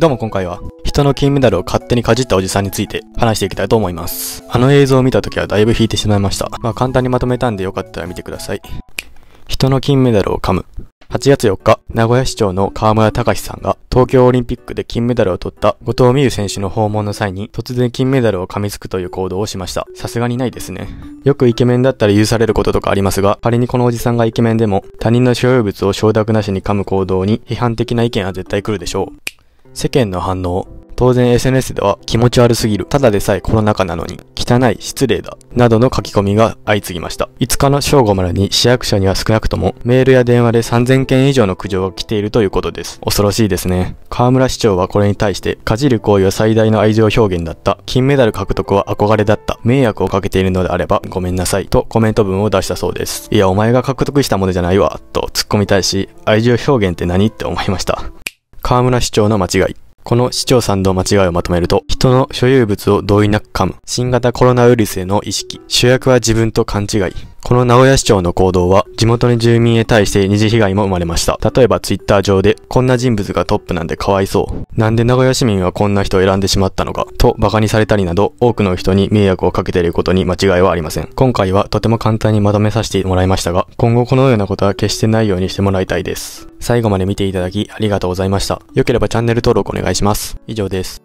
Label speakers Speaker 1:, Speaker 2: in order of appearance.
Speaker 1: どうも今回は、人の金メダルを勝手にかじったおじさんについて話していきたいと思います。あの映像を見た時はだいぶ引いてしまいました。まあ簡単にまとめたんでよかったら見てください。人の金メダルを噛む。8月4日、名古屋市長の河村隆さんが東京オリンピックで金メダルを取った後藤美優選手の訪問の際に突然金メダルを噛みつくという行動をしました。さすがにないですね。よくイケメンだったら許されることとかありますが、仮にこのおじさんがイケメンでも他人の所有物を承諾なしに噛む行動に批判的な意見は絶対来るでしょう。世間の反応当然 SNS では気持ち悪すぎる。ただでさえコロナ禍なのに。汚い、失礼だ。などの書き込みが相次ぎました。5日の正午までに市役所には少なくともメールや電話で3000件以上の苦情が来ているということです。恐ろしいですね。河村市長はこれに対して、かじる行為は最大の愛情表現だった。金メダル獲得は憧れだった。迷惑をかけているのであればごめんなさい。とコメント文を出したそうです。いや、お前が獲得したものじゃないわ。と突っ込みたいし、愛情表現って何って思いました。河村市長の間違い。この市長さんの間違いをまとめると、人の所有物を同意なく噛む、新型コロナウイルスへの意識、主役は自分と勘違い、この名古屋市長の行動は地元の住民へ対して二次被害も生まれました。例えばツイッター上で、こんな人物がトップなんでかわいそう。なんで名古屋市民はこんな人を選んでしまったのか、と馬鹿にされたりなど、多くの人に迷惑をかけていることに間違いはありません。今回はとても簡単にまとめさせてもらいましたが、今後このようなことは決してないようにしてもらいたいです。最後まで見ていただきありがとうございました。良ければチャンネル登録お願いします。以上です。